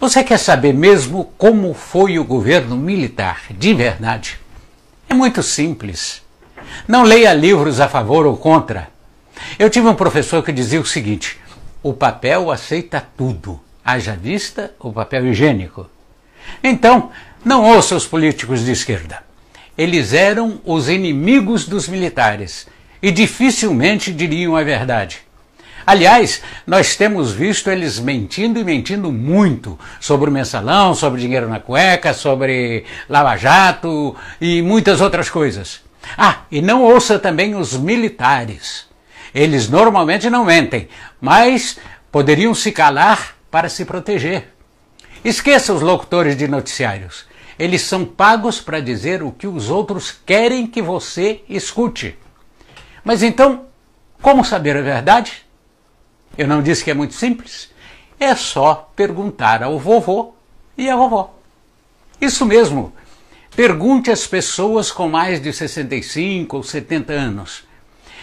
Você quer saber mesmo como foi o governo militar de verdade? É muito simples. Não leia livros a favor ou contra. Eu tive um professor que dizia o seguinte: o papel aceita tudo, haja vista o papel higiênico. Então, não ouça os políticos de esquerda. Eles eram os inimigos dos militares e dificilmente diriam a verdade. Aliás, nós temos visto eles mentindo e mentindo muito sobre o mensalão, sobre dinheiro na cueca, sobre Lava Jato e muitas outras coisas. Ah, e não ouça também os militares. Eles normalmente não mentem, mas poderiam se calar para se proteger. Esqueça os locutores de noticiários. Eles são pagos para dizer o que os outros querem que você escute. Mas então, como saber a verdade? Eu não disse que é muito simples? É só perguntar ao vovô e à vovó. Isso mesmo. Pergunte às pessoas com mais de 65 ou 70 anos.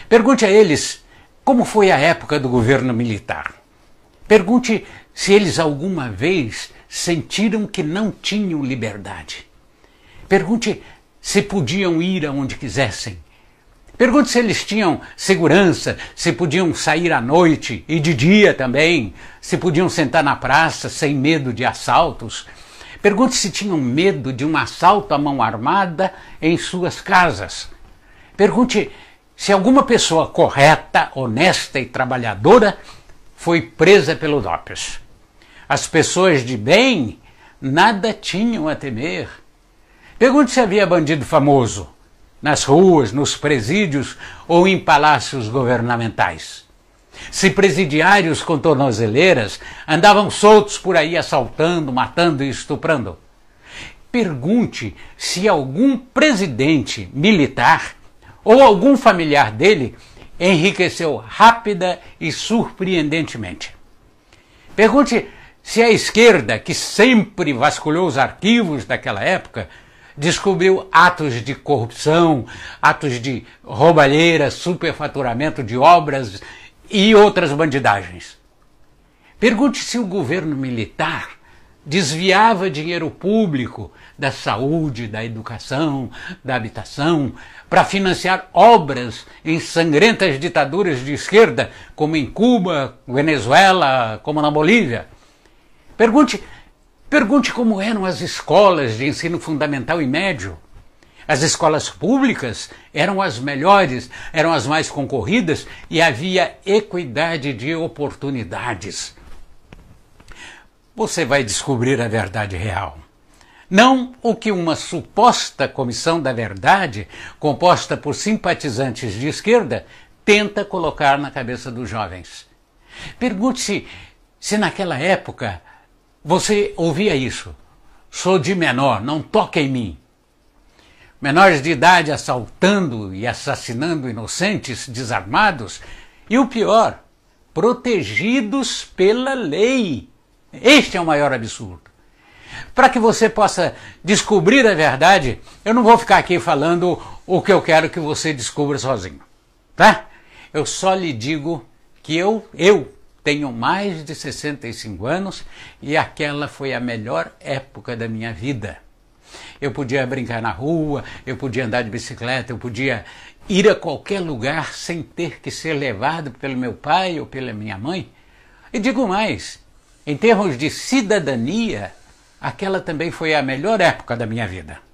Pergunte a eles como foi a época do governo militar. Pergunte se eles alguma vez sentiram que não tinham liberdade. Pergunte se podiam ir aonde quisessem. Pergunte se eles tinham segurança, se podiam sair à noite e de dia também, se podiam sentar na praça sem medo de assaltos. Pergunte se tinham medo de um assalto à mão armada em suas casas. Pergunte se alguma pessoa correta, honesta e trabalhadora foi presa pelo DOPS. As pessoas de bem nada tinham a temer. Pergunte se havia bandido famoso nas ruas, nos presídios ou em palácios governamentais. Se presidiários com tornozeleiras andavam soltos por aí assaltando, matando e estuprando. Pergunte se algum presidente militar ou algum familiar dele enriqueceu rápida e surpreendentemente. Pergunte se a esquerda, que sempre vasculhou os arquivos daquela época, descobriu atos de corrupção, atos de roubalheira, superfaturamento de obras e outras bandidagens. Pergunte se o governo militar desviava dinheiro público da saúde, da educação, da habitação, para financiar obras em sangrentas ditaduras de esquerda, como em Cuba, Venezuela, como na Bolívia. Pergunte Pergunte como eram as escolas de ensino fundamental e médio. As escolas públicas eram as melhores, eram as mais concorridas e havia equidade de oportunidades. Você vai descobrir a verdade real. Não o que uma suposta comissão da verdade, composta por simpatizantes de esquerda, tenta colocar na cabeça dos jovens. Pergunte-se se naquela época você ouvia isso? Sou de menor, não toque em mim. Menores de idade assaltando e assassinando inocentes desarmados e o pior, protegidos pela lei. Este é o maior absurdo. Para que você possa descobrir a verdade, eu não vou ficar aqui falando o que eu quero que você descubra sozinho, tá? Eu só lhe digo que eu, eu tenho mais de 65 anos e aquela foi a melhor época da minha vida. Eu podia brincar na rua, eu podia andar de bicicleta, eu podia ir a qualquer lugar sem ter que ser levado pelo meu pai ou pela minha mãe. E digo mais, em termos de cidadania, aquela também foi a melhor época da minha vida.